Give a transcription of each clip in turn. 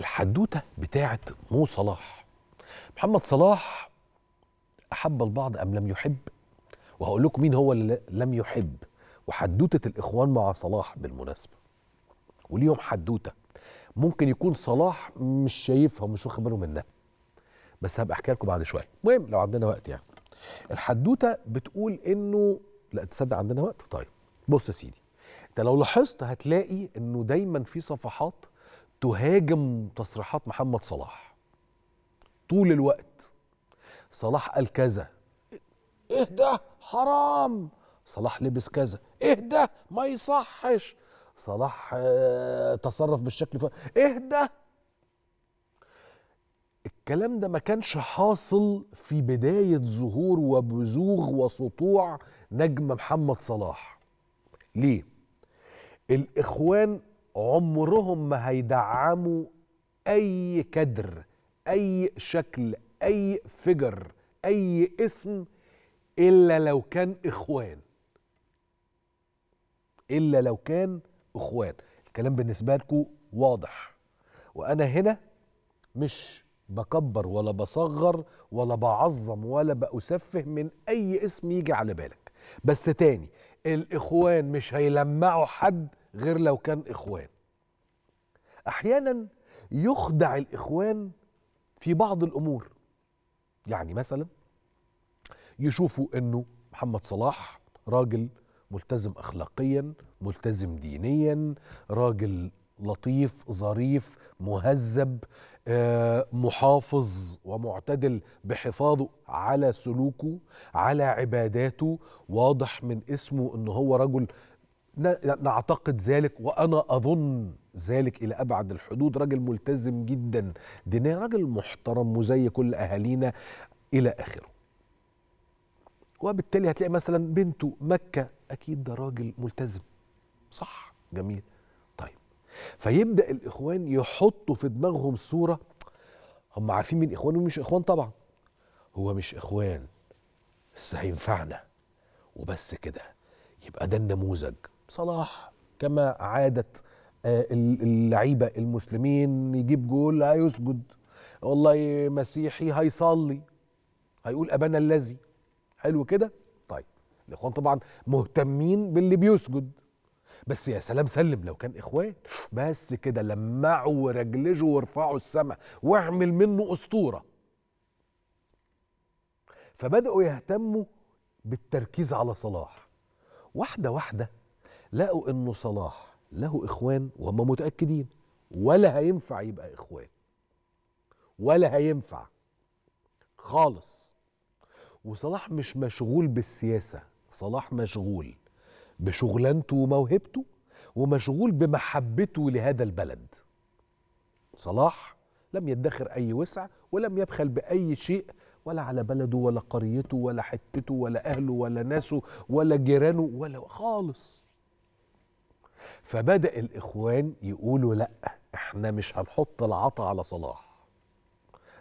الحدوته بتاعه مو صلاح محمد صلاح احب البعض ام لم يحب وهقول لكم مين هو اللي لم يحب وحدوته الاخوان مع صلاح بالمناسبه وليهم حدوته ممكن يكون صلاح مش شايفها ومش واخد باله منها بس هبقى احكي لكم بعد شويه المهم لو عندنا وقت يعني الحدوته بتقول انه لا تصدق عندنا وقت طيب بص يا سيدي انت لو لاحظت هتلاقي انه دايما في صفحات تهاجم تصريحات محمد صلاح طول الوقت صلاح قال كذا ايه ده حرام صلاح لبس كذا ايه ده ما يصحش صلاح آه، تصرف بالشكل ف... ايه ده الكلام ده ما كانش حاصل في بداية ظهور وبزوغ وسطوع نجم محمد صلاح ليه؟ الإخوان عمرهم ما هيدعموا اي كدر اي شكل اي فجر اي اسم الا لو كان اخوان الا لو كان اخوان الكلام بالنسبه لكم واضح وانا هنا مش بكبر ولا بصغر ولا بعظم ولا بأسفه من أي اسم يجي على بالك بس تاني الإخوان مش هيلمعوا حد غير لو كان إخوان أحيانا يخدع الإخوان في بعض الأمور يعني مثلا يشوفوا أنه محمد صلاح راجل ملتزم أخلاقيا ملتزم دينيا راجل لطيف ظريف مهذب آه، محافظ ومعتدل بحفاظه على سلوكه على عباداته واضح من اسمه ان هو رجل نعتقد ذلك وانا اظن ذلك الى ابعد الحدود راجل ملتزم جدا دينيا راجل محترم وزي كل اهالينا الى اخره وبالتالي هتلاقي مثلا بنته مكه اكيد ده راجل ملتزم صح جميل طيب فيبدا الاخوان يحطوا في دماغهم صوره هم عارفين مين اخوان ومش اخوان طبعا هو مش اخوان بس هينفعنا وبس كده يبقى ده النموذج صلاح كما عادت آه، اللعيبة المسلمين يجيب جول هيسجد والله مسيحي هيصلي هيقول أبانا الذي حلو كده طيب الإخوان طبعا مهتمين باللي بيسجد بس يا سلام سلم لو كان إخوان بس كده لمعوا ورجلجوا وارفعوا السما واعمل منه أسطورة فبدأوا يهتموا بالتركيز على صلاح واحدة واحدة لقوا انه صلاح له اخوان وهم متاكدين ولا هينفع يبقى اخوان ولا هينفع خالص وصلاح مش مشغول بالسياسه صلاح مشغول بشغلانته وموهبته ومشغول بمحبته لهذا البلد صلاح لم يدخر اي وسع ولم يبخل باي شيء ولا على بلده ولا قريته ولا حتته ولا اهله ولا ناسه ولا جيرانه ولا خالص فبدأ الإخوان يقولوا لأ إحنا مش هنحط العطا على صلاح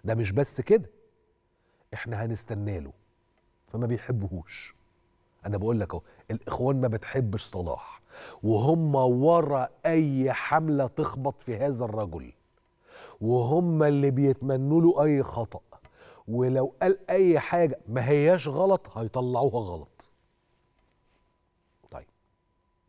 ده مش بس كده إحنا هنستنى له فما بيحبهوش أنا بقول لك أهو الإخوان ما بتحبش صلاح وهم ورا أي حملة تخبط في هذا الرجل وهم اللي بيتمنوا له أي خطأ ولو قال أي حاجة ما هياش غلط هيطلعوها غلط